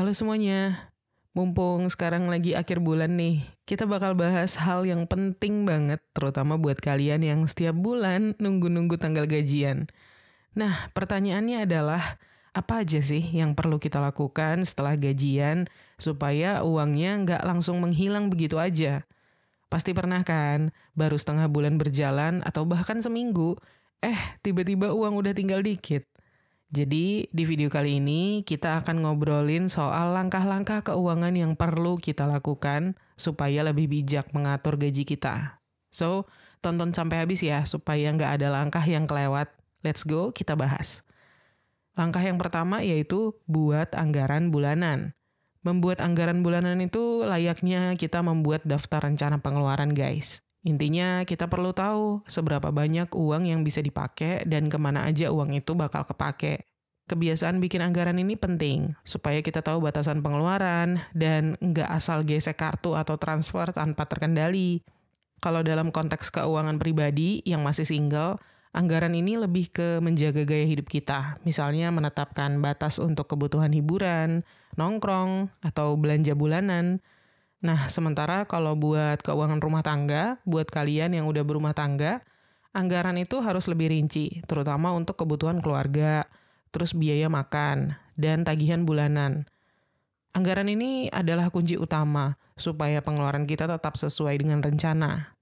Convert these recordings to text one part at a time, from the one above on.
Halo semuanya, mumpung sekarang lagi akhir bulan nih, kita bakal bahas hal yang penting banget, terutama buat kalian yang setiap bulan nunggu-nunggu tanggal gajian. Nah, pertanyaannya adalah, apa aja sih yang perlu kita lakukan setelah gajian supaya uangnya nggak langsung menghilang begitu aja? Pasti pernah kan, baru setengah bulan berjalan atau bahkan seminggu, eh tiba-tiba uang udah tinggal dikit. Jadi, di video kali ini kita akan ngobrolin soal langkah-langkah keuangan yang perlu kita lakukan supaya lebih bijak mengatur gaji kita. So, tonton sampai habis ya, supaya nggak ada langkah yang kelewat. Let's go, kita bahas. Langkah yang pertama yaitu buat anggaran bulanan. Membuat anggaran bulanan itu layaknya kita membuat daftar rencana pengeluaran, guys. Intinya kita perlu tahu seberapa banyak uang yang bisa dipakai dan kemana aja uang itu bakal kepake. Kebiasaan bikin anggaran ini penting, supaya kita tahu batasan pengeluaran dan nggak asal gesek kartu atau transfer tanpa terkendali. Kalau dalam konteks keuangan pribadi yang masih single, anggaran ini lebih ke menjaga gaya hidup kita, misalnya menetapkan batas untuk kebutuhan hiburan, nongkrong, atau belanja bulanan, Nah, sementara kalau buat keuangan rumah tangga, buat kalian yang udah berumah tangga, anggaran itu harus lebih rinci, terutama untuk kebutuhan keluarga, terus biaya makan, dan tagihan bulanan. Anggaran ini adalah kunci utama supaya pengeluaran kita tetap sesuai dengan rencana.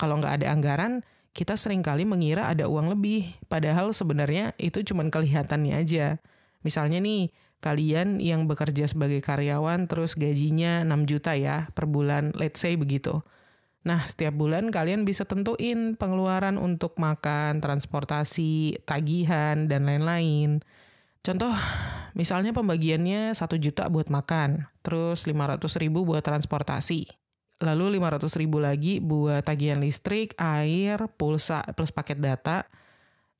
Kalau nggak ada anggaran, kita seringkali mengira ada uang lebih, padahal sebenarnya itu cuma kelihatannya aja. Misalnya nih, kalian yang bekerja sebagai karyawan terus gajinya 6 juta ya per bulan, let's say begitu. Nah, setiap bulan kalian bisa tentuin pengeluaran untuk makan, transportasi, tagihan, dan lain-lain. Contoh, misalnya pembagiannya 1 juta buat makan, terus 500 ribu buat transportasi. Lalu 500 ribu lagi buat tagihan listrik, air, pulsa, plus paket data,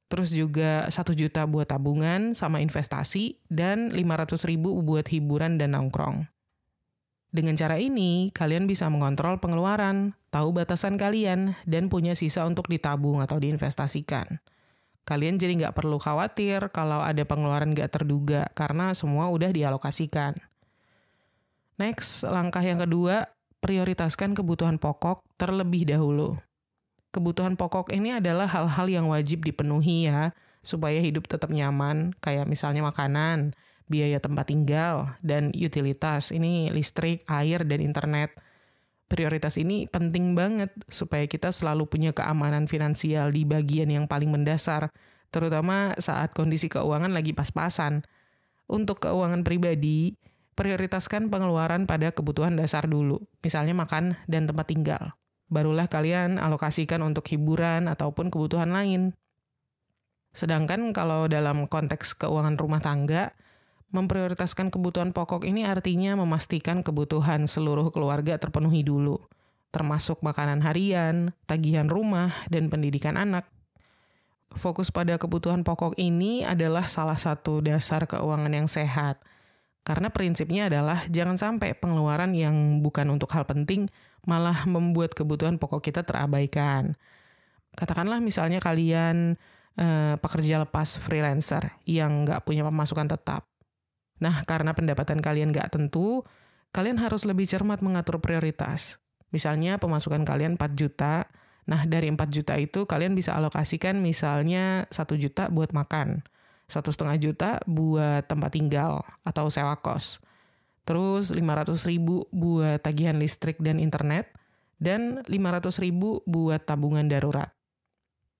terus juga satu juta buat tabungan sama investasi, dan lima ratus ribu buat hiburan dan nongkrong. Dengan cara ini, kalian bisa mengontrol pengeluaran, tahu batasan kalian, dan punya sisa untuk ditabung atau diinvestasikan. Kalian jadi nggak perlu khawatir kalau ada pengeluaran nggak terduga, karena semua udah dialokasikan. Next, langkah yang kedua, prioritaskan kebutuhan pokok terlebih dahulu kebutuhan pokok ini adalah hal-hal yang wajib dipenuhi ya, supaya hidup tetap nyaman, kayak misalnya makanan, biaya tempat tinggal, dan utilitas. Ini listrik, air, dan internet. Prioritas ini penting banget supaya kita selalu punya keamanan finansial di bagian yang paling mendasar, terutama saat kondisi keuangan lagi pas-pasan. Untuk keuangan pribadi, prioritaskan pengeluaran pada kebutuhan dasar dulu, misalnya makan dan tempat tinggal barulah kalian alokasikan untuk hiburan ataupun kebutuhan lain. Sedangkan kalau dalam konteks keuangan rumah tangga, memprioritaskan kebutuhan pokok ini artinya memastikan kebutuhan seluruh keluarga terpenuhi dulu, termasuk makanan harian, tagihan rumah, dan pendidikan anak. Fokus pada kebutuhan pokok ini adalah salah satu dasar keuangan yang sehat. Karena prinsipnya adalah jangan sampai pengeluaran yang bukan untuk hal penting – malah membuat kebutuhan pokok kita terabaikan. Katakanlah misalnya kalian eh, pekerja lepas freelancer yang nggak punya pemasukan tetap. Nah, karena pendapatan kalian nggak tentu, kalian harus lebih cermat mengatur prioritas. Misalnya pemasukan kalian 4 juta, nah dari 4 juta itu kalian bisa alokasikan misalnya 1 juta buat makan, satu setengah juta buat tempat tinggal atau sewa kos, terus 500 ribu buat tagihan listrik dan internet, dan 500 ribu buat tabungan darurat.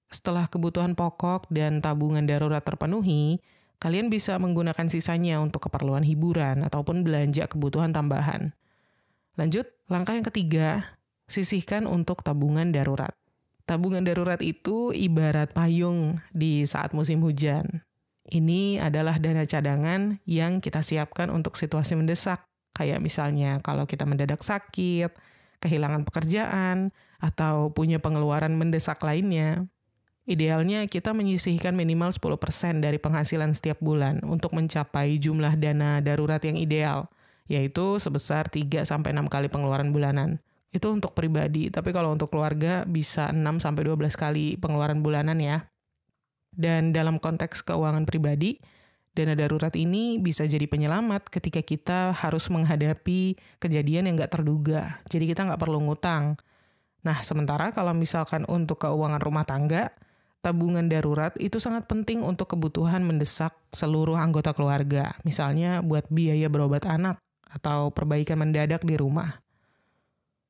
Setelah kebutuhan pokok dan tabungan darurat terpenuhi, kalian bisa menggunakan sisanya untuk keperluan hiburan ataupun belanja kebutuhan tambahan. Lanjut, langkah yang ketiga, sisihkan untuk tabungan darurat. Tabungan darurat itu ibarat payung di saat musim hujan. Ini adalah dana cadangan yang kita siapkan untuk situasi mendesak, kayak misalnya kalau kita mendadak sakit, kehilangan pekerjaan, atau punya pengeluaran mendesak lainnya. Idealnya kita menyisihkan minimal 10% dari penghasilan setiap bulan untuk mencapai jumlah dana darurat yang ideal, yaitu sebesar 3-6 kali pengeluaran bulanan. Itu untuk pribadi, tapi kalau untuk keluarga bisa 6-12 kali pengeluaran bulanan ya. Dan dalam konteks keuangan pribadi, dana darurat ini bisa jadi penyelamat ketika kita harus menghadapi kejadian yang nggak terduga. Jadi kita nggak perlu ngutang. Nah, sementara kalau misalkan untuk keuangan rumah tangga, tabungan darurat itu sangat penting untuk kebutuhan mendesak seluruh anggota keluarga. Misalnya buat biaya berobat anak atau perbaikan mendadak di rumah.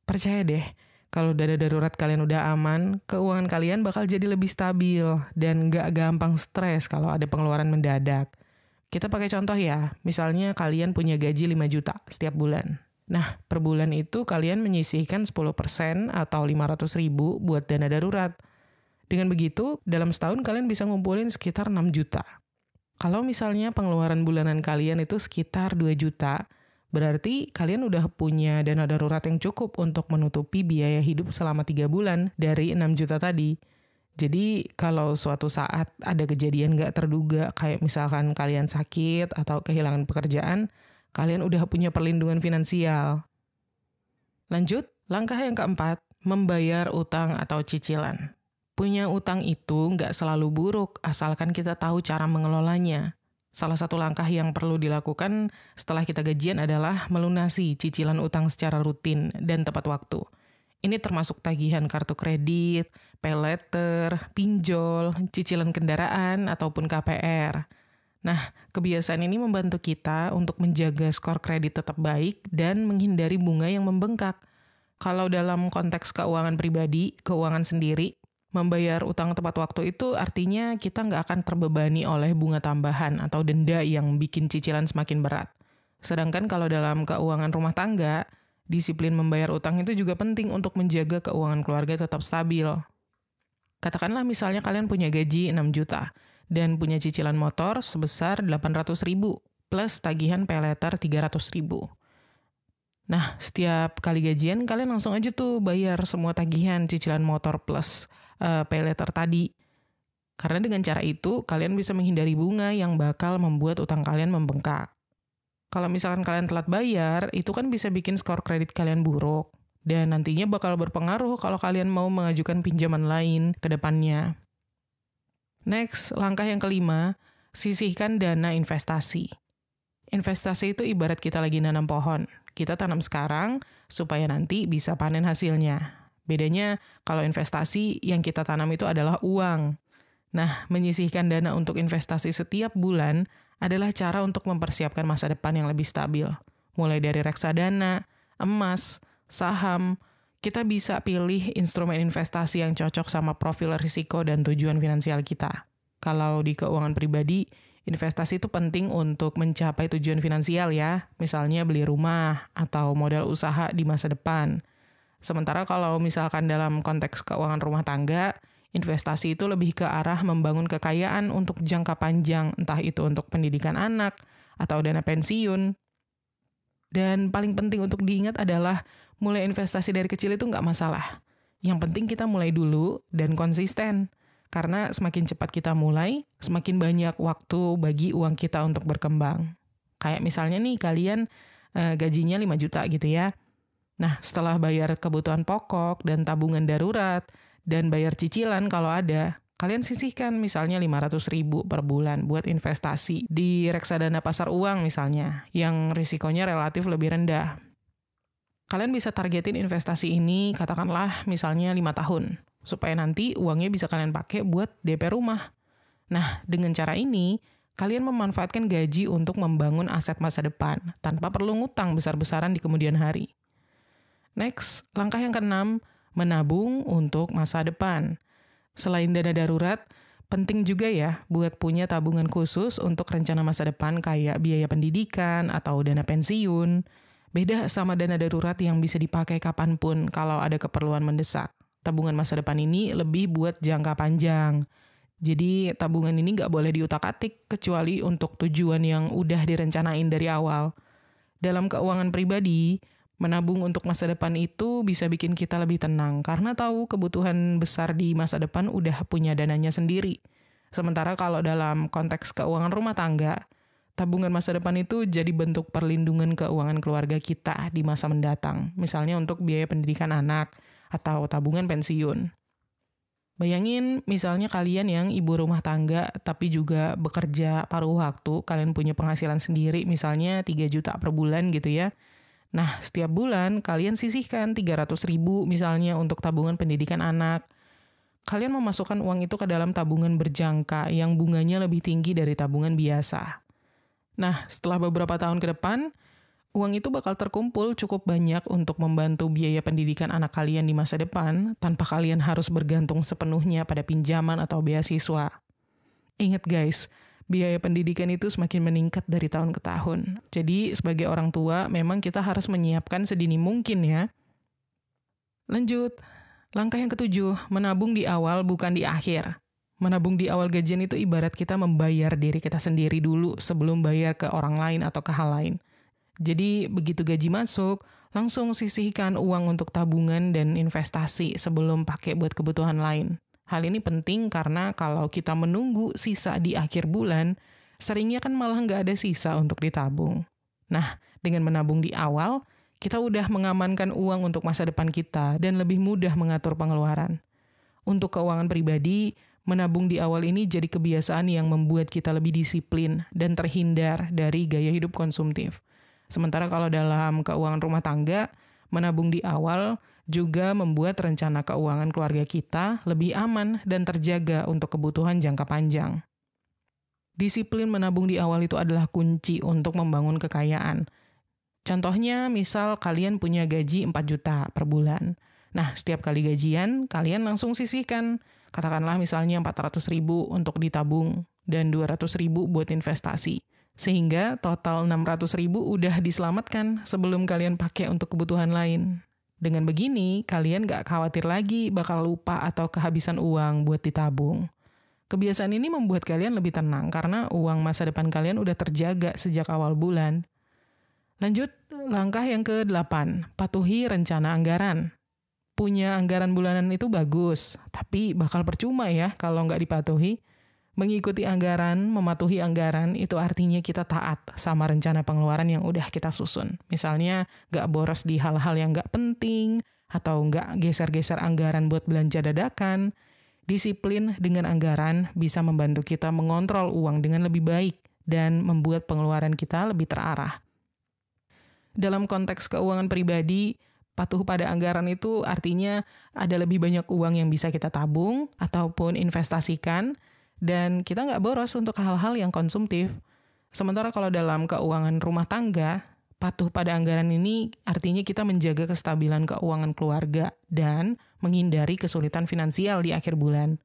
Percaya deh, kalau dana darurat kalian udah aman, keuangan kalian bakal jadi lebih stabil dan gak gampang stres kalau ada pengeluaran mendadak. Kita pakai contoh ya, misalnya kalian punya gaji 5 juta setiap bulan. Nah, per bulan itu kalian menyisihkan 10% atau 500 ribu buat dana darurat. Dengan begitu, dalam setahun kalian bisa ngumpulin sekitar 6 juta. Kalau misalnya pengeluaran bulanan kalian itu sekitar 2 juta, Berarti kalian udah punya dana darurat yang cukup untuk menutupi biaya hidup selama 3 bulan dari 6 juta tadi. Jadi kalau suatu saat ada kejadian nggak terduga kayak misalkan kalian sakit atau kehilangan pekerjaan, kalian udah punya perlindungan finansial. Lanjut, langkah yang keempat, membayar utang atau cicilan. Punya utang itu nggak selalu buruk asalkan kita tahu cara mengelolanya. Salah satu langkah yang perlu dilakukan setelah kita gajian adalah melunasi cicilan utang secara rutin dan tepat waktu. Ini termasuk tagihan kartu kredit, pay letter, pinjol, cicilan kendaraan, ataupun KPR. Nah, kebiasaan ini membantu kita untuk menjaga skor kredit tetap baik dan menghindari bunga yang membengkak. Kalau dalam konteks keuangan pribadi, keuangan sendiri, membayar utang tepat waktu itu artinya kita nggak akan terbebani oleh bunga tambahan atau denda yang bikin cicilan semakin berat. Sedangkan kalau dalam keuangan rumah tangga, disiplin membayar utang itu juga penting untuk menjaga keuangan keluarga tetap stabil. Katakanlah misalnya kalian punya gaji 6 juta dan punya cicilan motor sebesar 800 ribu plus tagihan peleter letter 300 ribu. Nah, setiap kali gajian kalian langsung aja tuh bayar semua tagihan cicilan motor plus uh, pay letter tadi. Karena dengan cara itu kalian bisa menghindari bunga yang bakal membuat utang kalian membengkak. Kalau misalkan kalian telat bayar, itu kan bisa bikin skor kredit kalian buruk dan nantinya bakal berpengaruh kalau kalian mau mengajukan pinjaman lain ke depannya. Next, langkah yang kelima, sisihkan dana investasi. Investasi itu ibarat kita lagi nanam pohon kita tanam sekarang supaya nanti bisa panen hasilnya. Bedanya kalau investasi yang kita tanam itu adalah uang. Nah, menyisihkan dana untuk investasi setiap bulan adalah cara untuk mempersiapkan masa depan yang lebih stabil. Mulai dari reksadana, emas, saham, kita bisa pilih instrumen investasi yang cocok sama profil risiko dan tujuan finansial kita. Kalau di keuangan pribadi, investasi itu penting untuk mencapai tujuan finansial ya, misalnya beli rumah atau modal usaha di masa depan. Sementara kalau misalkan dalam konteks keuangan rumah tangga, investasi itu lebih ke arah membangun kekayaan untuk jangka panjang, entah itu untuk pendidikan anak atau dana pensiun. Dan paling penting untuk diingat adalah mulai investasi dari kecil itu nggak masalah. Yang penting kita mulai dulu dan konsisten. Karena semakin cepat kita mulai, semakin banyak waktu bagi uang kita untuk berkembang. Kayak misalnya nih kalian e, gajinya 5 juta gitu ya. Nah, setelah bayar kebutuhan pokok dan tabungan darurat dan bayar cicilan kalau ada, kalian sisihkan misalnya 500 ribu per bulan buat investasi di reksadana pasar uang misalnya, yang risikonya relatif lebih rendah. Kalian bisa targetin investasi ini katakanlah misalnya 5 tahun supaya nanti uangnya bisa kalian pakai buat DP rumah. Nah, dengan cara ini, kalian memanfaatkan gaji untuk membangun aset masa depan tanpa perlu ngutang besar-besaran di kemudian hari. Next, langkah yang keenam, menabung untuk masa depan. Selain dana darurat, penting juga ya buat punya tabungan khusus untuk rencana masa depan kayak biaya pendidikan atau dana pensiun. Beda sama dana darurat yang bisa dipakai kapanpun kalau ada keperluan mendesak tabungan masa depan ini lebih buat jangka panjang. Jadi tabungan ini nggak boleh diutak-atik kecuali untuk tujuan yang udah direncanain dari awal. Dalam keuangan pribadi, menabung untuk masa depan itu bisa bikin kita lebih tenang karena tahu kebutuhan besar di masa depan udah punya dananya sendiri. Sementara kalau dalam konteks keuangan rumah tangga, tabungan masa depan itu jadi bentuk perlindungan keuangan keluarga kita di masa mendatang. Misalnya untuk biaya pendidikan anak, atau tabungan pensiun. Bayangin misalnya kalian yang ibu rumah tangga tapi juga bekerja paruh waktu, kalian punya penghasilan sendiri misalnya 3 juta per bulan gitu ya. Nah, setiap bulan kalian sisihkan 300 ribu misalnya untuk tabungan pendidikan anak. Kalian memasukkan uang itu ke dalam tabungan berjangka yang bunganya lebih tinggi dari tabungan biasa. Nah, setelah beberapa tahun ke depan, Uang itu bakal terkumpul cukup banyak untuk membantu biaya pendidikan anak kalian di masa depan tanpa kalian harus bergantung sepenuhnya pada pinjaman atau beasiswa. Ingat guys, biaya pendidikan itu semakin meningkat dari tahun ke tahun. Jadi sebagai orang tua memang kita harus menyiapkan sedini mungkin ya. Lanjut, langkah yang ketujuh, menabung di awal bukan di akhir. Menabung di awal gajian itu ibarat kita membayar diri kita sendiri dulu sebelum bayar ke orang lain atau ke hal lain. Jadi begitu gaji masuk, langsung sisihkan uang untuk tabungan dan investasi sebelum pakai buat kebutuhan lain. Hal ini penting karena kalau kita menunggu sisa di akhir bulan, seringnya kan malah nggak ada sisa untuk ditabung. Nah, dengan menabung di awal, kita udah mengamankan uang untuk masa depan kita dan lebih mudah mengatur pengeluaran. Untuk keuangan pribadi, menabung di awal ini jadi kebiasaan yang membuat kita lebih disiplin dan terhindar dari gaya hidup konsumtif. Sementara kalau dalam keuangan rumah tangga, menabung di awal juga membuat rencana keuangan keluarga kita lebih aman dan terjaga untuk kebutuhan jangka panjang. Disiplin menabung di awal itu adalah kunci untuk membangun kekayaan. Contohnya, misal kalian punya gaji 4 juta per bulan. Nah, setiap kali gajian, kalian langsung sisihkan. Katakanlah misalnya 400 ribu untuk ditabung dan 200 ribu buat investasi. Sehingga total 600 ribu udah diselamatkan sebelum kalian pakai untuk kebutuhan lain. Dengan begini, kalian gak khawatir lagi bakal lupa atau kehabisan uang buat ditabung. Kebiasaan ini membuat kalian lebih tenang karena uang masa depan kalian udah terjaga sejak awal bulan. Lanjut, langkah yang ke-8, patuhi rencana anggaran. Punya anggaran bulanan itu bagus, tapi bakal percuma ya kalau nggak dipatuhi. Mengikuti anggaran, mematuhi anggaran, itu artinya kita taat sama rencana pengeluaran yang udah kita susun. Misalnya, nggak boros di hal-hal yang nggak penting, atau nggak geser-geser anggaran buat belanja dadakan. Disiplin dengan anggaran bisa membantu kita mengontrol uang dengan lebih baik dan membuat pengeluaran kita lebih terarah. Dalam konteks keuangan pribadi, patuh pada anggaran itu artinya ada lebih banyak uang yang bisa kita tabung ataupun investasikan, dan kita nggak boros untuk hal-hal yang konsumtif. Sementara kalau dalam keuangan rumah tangga, patuh pada anggaran ini artinya kita menjaga kestabilan keuangan keluarga dan menghindari kesulitan finansial di akhir bulan.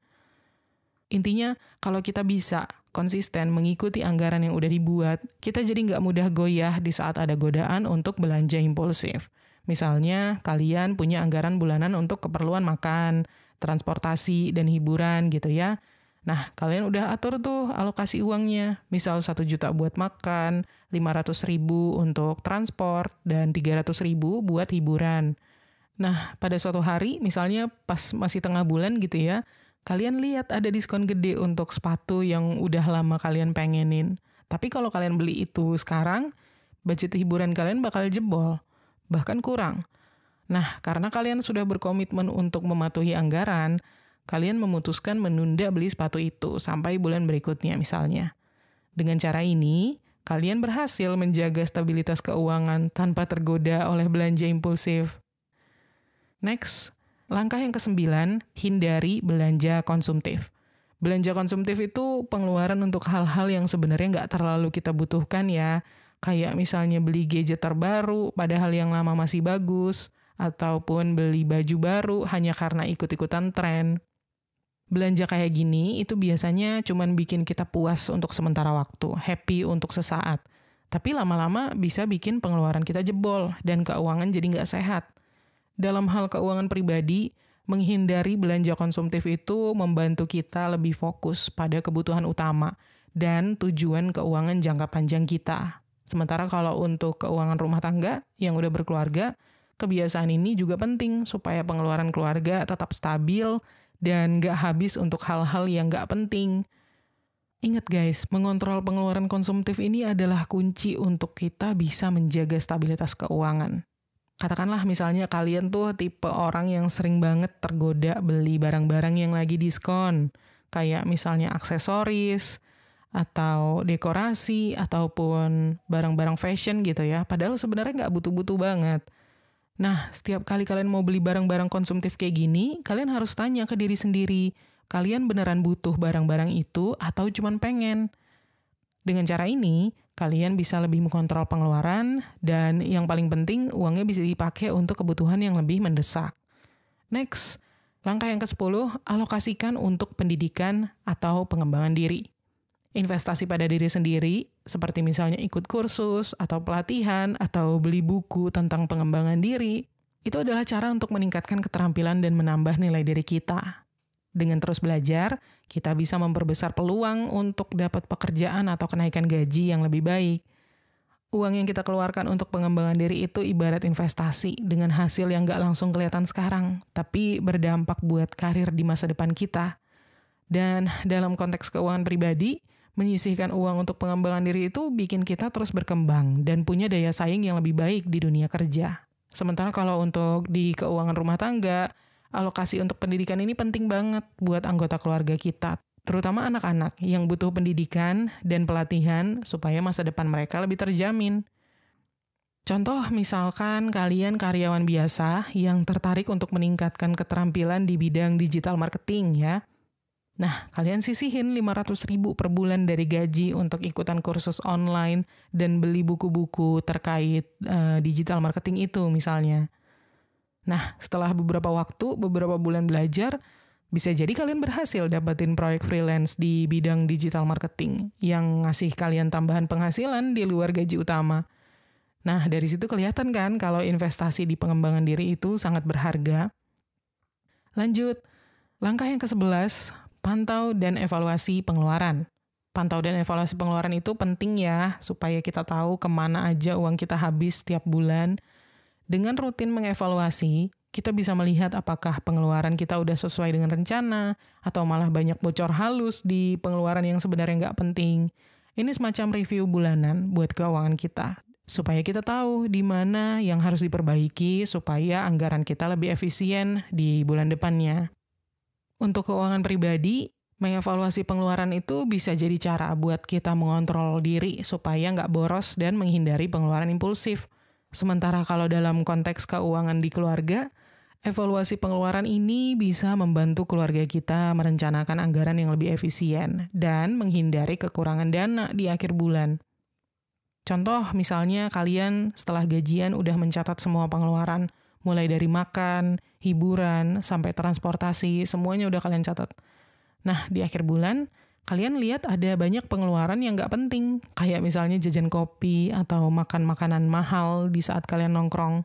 Intinya, kalau kita bisa konsisten mengikuti anggaran yang udah dibuat, kita jadi nggak mudah goyah di saat ada godaan untuk belanja impulsif. Misalnya, kalian punya anggaran bulanan untuk keperluan makan, transportasi, dan hiburan gitu ya. Nah, kalian udah atur tuh alokasi uangnya. Misal 1 juta buat makan, 500 ribu untuk transport, dan 300 ribu buat hiburan. Nah, pada suatu hari, misalnya pas masih tengah bulan gitu ya, kalian lihat ada diskon gede untuk sepatu yang udah lama kalian pengenin. Tapi kalau kalian beli itu sekarang, budget hiburan kalian bakal jebol, bahkan kurang. Nah, karena kalian sudah berkomitmen untuk mematuhi anggaran, kalian memutuskan menunda beli sepatu itu sampai bulan berikutnya misalnya. Dengan cara ini, kalian berhasil menjaga stabilitas keuangan tanpa tergoda oleh belanja impulsif. Next, langkah yang kesembilan, hindari belanja konsumtif. Belanja konsumtif itu pengeluaran untuk hal-hal yang sebenarnya nggak terlalu kita butuhkan ya, kayak misalnya beli gadget terbaru padahal yang lama masih bagus, ataupun beli baju baru hanya karena ikut-ikutan tren belanja kayak gini itu biasanya cuman bikin kita puas untuk sementara waktu, happy untuk sesaat. Tapi lama-lama bisa bikin pengeluaran kita jebol dan keuangan jadi nggak sehat. Dalam hal keuangan pribadi, menghindari belanja konsumtif itu membantu kita lebih fokus pada kebutuhan utama dan tujuan keuangan jangka panjang kita. Sementara kalau untuk keuangan rumah tangga yang udah berkeluarga, kebiasaan ini juga penting supaya pengeluaran keluarga tetap stabil dan gak habis untuk hal-hal yang gak penting. Ingat guys, mengontrol pengeluaran konsumtif ini adalah kunci untuk kita bisa menjaga stabilitas keuangan. Katakanlah misalnya kalian tuh tipe orang yang sering banget tergoda beli barang-barang yang lagi diskon, kayak misalnya aksesoris, atau dekorasi, ataupun barang-barang fashion gitu ya. Padahal sebenarnya nggak butuh-butuh banget. Nah, setiap kali kalian mau beli barang-barang konsumtif kayak gini, kalian harus tanya ke diri sendiri, kalian beneran butuh barang-barang itu atau cuma pengen? Dengan cara ini, kalian bisa lebih mengontrol pengeluaran dan yang paling penting uangnya bisa dipakai untuk kebutuhan yang lebih mendesak. Next, langkah yang ke-10, alokasikan untuk pendidikan atau pengembangan diri. Investasi pada diri sendiri seperti misalnya ikut kursus atau pelatihan atau beli buku tentang pengembangan diri, itu adalah cara untuk meningkatkan keterampilan dan menambah nilai diri kita. Dengan terus belajar, kita bisa memperbesar peluang untuk dapat pekerjaan atau kenaikan gaji yang lebih baik. Uang yang kita keluarkan untuk pengembangan diri itu ibarat investasi dengan hasil yang gak langsung kelihatan sekarang, tapi berdampak buat karir di masa depan kita. Dan dalam konteks keuangan pribadi, menyisihkan uang untuk pengembangan diri itu bikin kita terus berkembang dan punya daya saing yang lebih baik di dunia kerja. Sementara kalau untuk di keuangan rumah tangga, alokasi untuk pendidikan ini penting banget buat anggota keluarga kita, terutama anak-anak yang butuh pendidikan dan pelatihan supaya masa depan mereka lebih terjamin. Contoh misalkan kalian karyawan biasa yang tertarik untuk meningkatkan keterampilan di bidang digital marketing ya. Nah, kalian sisihin 500 ribu per bulan dari gaji untuk ikutan kursus online dan beli buku-buku terkait uh, digital marketing itu misalnya. Nah, setelah beberapa waktu, beberapa bulan belajar, bisa jadi kalian berhasil dapetin proyek freelance di bidang digital marketing yang ngasih kalian tambahan penghasilan di luar gaji utama. Nah, dari situ kelihatan kan kalau investasi di pengembangan diri itu sangat berharga. Lanjut, langkah yang ke-11, pantau dan evaluasi pengeluaran. Pantau dan evaluasi pengeluaran itu penting ya, supaya kita tahu kemana aja uang kita habis setiap bulan. Dengan rutin mengevaluasi, kita bisa melihat apakah pengeluaran kita udah sesuai dengan rencana, atau malah banyak bocor halus di pengeluaran yang sebenarnya nggak penting. Ini semacam review bulanan buat keuangan kita, supaya kita tahu di mana yang harus diperbaiki supaya anggaran kita lebih efisien di bulan depannya. Untuk keuangan pribadi, mengevaluasi pengeluaran itu bisa jadi cara buat kita mengontrol diri supaya nggak boros dan menghindari pengeluaran impulsif. Sementara kalau dalam konteks keuangan di keluarga, Evaluasi pengeluaran ini bisa membantu keluarga kita merencanakan anggaran yang lebih efisien dan menghindari kekurangan dana di akhir bulan. Contoh, misalnya kalian setelah gajian udah mencatat semua pengeluaran, mulai dari makan, hiburan, sampai transportasi, semuanya udah kalian catat. Nah, di akhir bulan, kalian lihat ada banyak pengeluaran yang nggak penting, kayak misalnya jajan kopi atau makan makanan mahal di saat kalian nongkrong.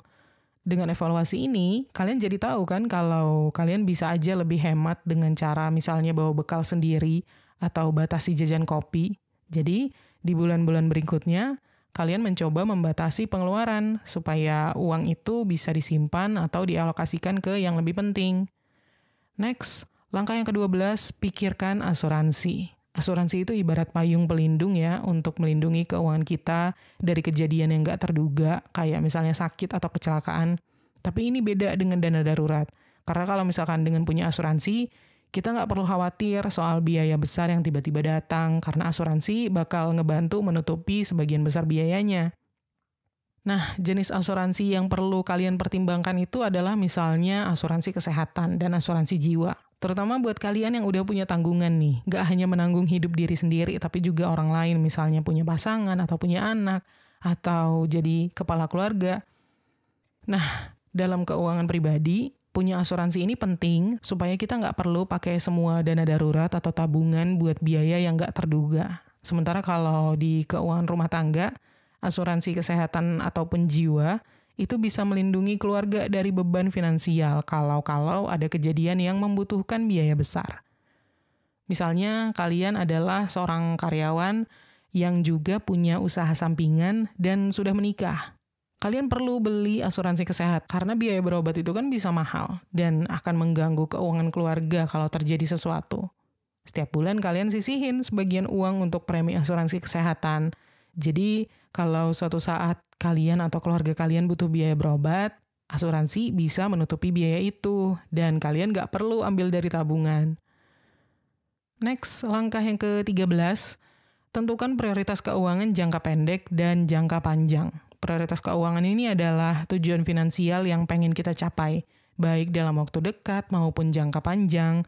Dengan evaluasi ini, kalian jadi tahu kan kalau kalian bisa aja lebih hemat dengan cara misalnya bawa bekal sendiri atau batasi jajan kopi. Jadi, di bulan-bulan berikutnya, kalian mencoba membatasi pengeluaran supaya uang itu bisa disimpan atau dialokasikan ke yang lebih penting. Next, langkah yang ke-12, pikirkan asuransi. Asuransi itu ibarat payung pelindung ya untuk melindungi keuangan kita dari kejadian yang nggak terduga, kayak misalnya sakit atau kecelakaan. Tapi ini beda dengan dana darurat. Karena kalau misalkan dengan punya asuransi, kita nggak perlu khawatir soal biaya besar yang tiba-tiba datang karena asuransi bakal ngebantu menutupi sebagian besar biayanya. Nah, jenis asuransi yang perlu kalian pertimbangkan itu adalah misalnya asuransi kesehatan dan asuransi jiwa. Terutama buat kalian yang udah punya tanggungan nih, gak hanya menanggung hidup diri sendiri, tapi juga orang lain, misalnya punya pasangan atau punya anak, atau jadi kepala keluarga. Nah, dalam keuangan pribadi, punya asuransi ini penting supaya kita nggak perlu pakai semua dana darurat atau tabungan buat biaya yang nggak terduga. Sementara kalau di keuangan rumah tangga, asuransi kesehatan ataupun jiwa itu bisa melindungi keluarga dari beban finansial kalau-kalau ada kejadian yang membutuhkan biaya besar. Misalnya kalian adalah seorang karyawan yang juga punya usaha sampingan dan sudah menikah kalian perlu beli asuransi kesehatan karena biaya berobat itu kan bisa mahal dan akan mengganggu keuangan keluarga kalau terjadi sesuatu. Setiap bulan kalian sisihin sebagian uang untuk premi asuransi kesehatan. Jadi, kalau suatu saat kalian atau keluarga kalian butuh biaya berobat, asuransi bisa menutupi biaya itu, dan kalian nggak perlu ambil dari tabungan. Next, langkah yang ke-13, tentukan prioritas keuangan jangka pendek dan jangka panjang prioritas keuangan ini adalah tujuan finansial yang pengen kita capai, baik dalam waktu dekat maupun jangka panjang.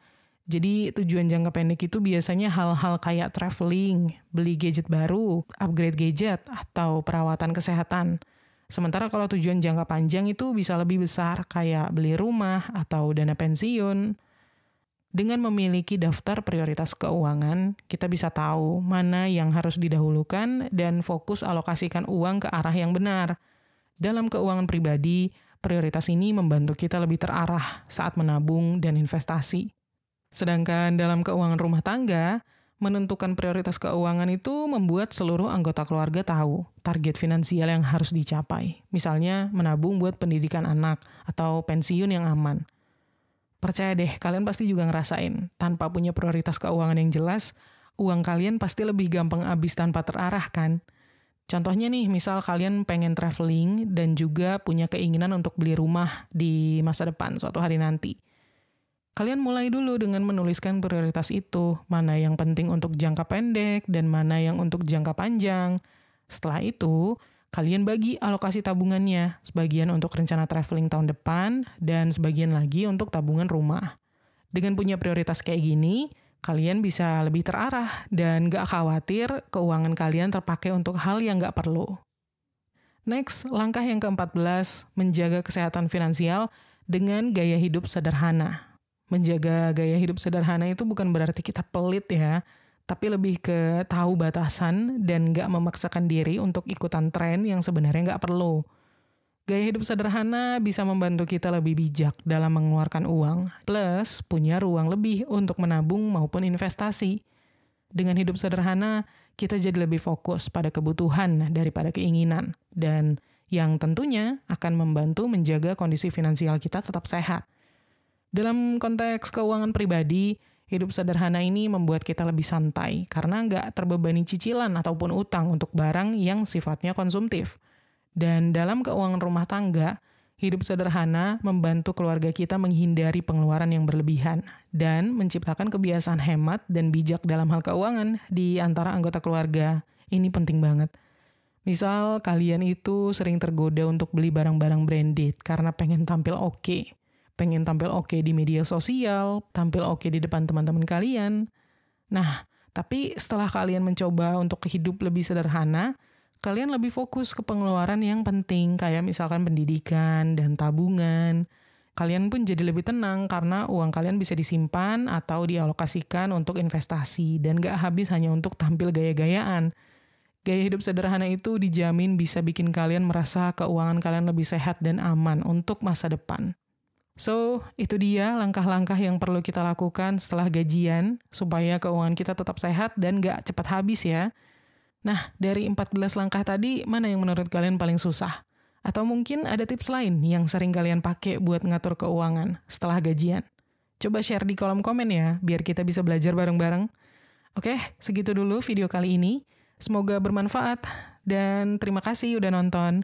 Jadi tujuan jangka pendek itu biasanya hal-hal kayak traveling, beli gadget baru, upgrade gadget, atau perawatan kesehatan. Sementara kalau tujuan jangka panjang itu bisa lebih besar kayak beli rumah atau dana pensiun. Dengan memiliki daftar prioritas keuangan, kita bisa tahu mana yang harus didahulukan dan fokus alokasikan uang ke arah yang benar. Dalam keuangan pribadi, prioritas ini membantu kita lebih terarah saat menabung dan investasi. Sedangkan dalam keuangan rumah tangga, menentukan prioritas keuangan itu membuat seluruh anggota keluarga tahu target finansial yang harus dicapai. Misalnya, menabung buat pendidikan anak atau pensiun yang aman – Percaya deh, kalian pasti juga ngerasain. Tanpa punya prioritas keuangan yang jelas, uang kalian pasti lebih gampang habis tanpa terarah kan? Contohnya nih, misal kalian pengen traveling dan juga punya keinginan untuk beli rumah di masa depan, suatu hari nanti. Kalian mulai dulu dengan menuliskan prioritas itu, mana yang penting untuk jangka pendek dan mana yang untuk jangka panjang. Setelah itu, kalian bagi alokasi tabungannya, sebagian untuk rencana traveling tahun depan, dan sebagian lagi untuk tabungan rumah. Dengan punya prioritas kayak gini, kalian bisa lebih terarah dan gak khawatir keuangan kalian terpakai untuk hal yang gak perlu. Next, langkah yang ke-14, menjaga kesehatan finansial dengan gaya hidup sederhana. Menjaga gaya hidup sederhana itu bukan berarti kita pelit ya, tapi lebih ke tahu batasan dan nggak memaksakan diri untuk ikutan tren yang sebenarnya nggak perlu. Gaya hidup sederhana bisa membantu kita lebih bijak dalam mengeluarkan uang, plus punya ruang lebih untuk menabung maupun investasi. Dengan hidup sederhana, kita jadi lebih fokus pada kebutuhan daripada keinginan, dan yang tentunya akan membantu menjaga kondisi finansial kita tetap sehat. Dalam konteks keuangan pribadi, Hidup sederhana ini membuat kita lebih santai karena nggak terbebani cicilan ataupun utang untuk barang yang sifatnya konsumtif. Dan dalam keuangan rumah tangga, hidup sederhana membantu keluarga kita menghindari pengeluaran yang berlebihan dan menciptakan kebiasaan hemat dan bijak dalam hal keuangan di antara anggota keluarga. Ini penting banget. Misal kalian itu sering tergoda untuk beli barang-barang branded karena pengen tampil oke. Okay pengen tampil oke okay di media sosial, tampil oke okay di depan teman-teman kalian. Nah, tapi setelah kalian mencoba untuk hidup lebih sederhana, kalian lebih fokus ke pengeluaran yang penting, kayak misalkan pendidikan dan tabungan. Kalian pun jadi lebih tenang karena uang kalian bisa disimpan atau dialokasikan untuk investasi dan gak habis hanya untuk tampil gaya-gayaan. Gaya hidup sederhana itu dijamin bisa bikin kalian merasa keuangan kalian lebih sehat dan aman untuk masa depan. So, itu dia langkah-langkah yang perlu kita lakukan setelah gajian supaya keuangan kita tetap sehat dan gak cepat habis ya. Nah, dari 14 langkah tadi, mana yang menurut kalian paling susah? Atau mungkin ada tips lain yang sering kalian pakai buat ngatur keuangan setelah gajian? Coba share di kolom komen ya, biar kita bisa belajar bareng-bareng. Oke, segitu dulu video kali ini. Semoga bermanfaat dan terima kasih udah nonton.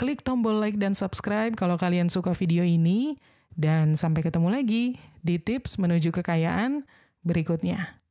Klik tombol like dan subscribe kalau kalian suka video ini. Dan sampai ketemu lagi di tips menuju kekayaan berikutnya.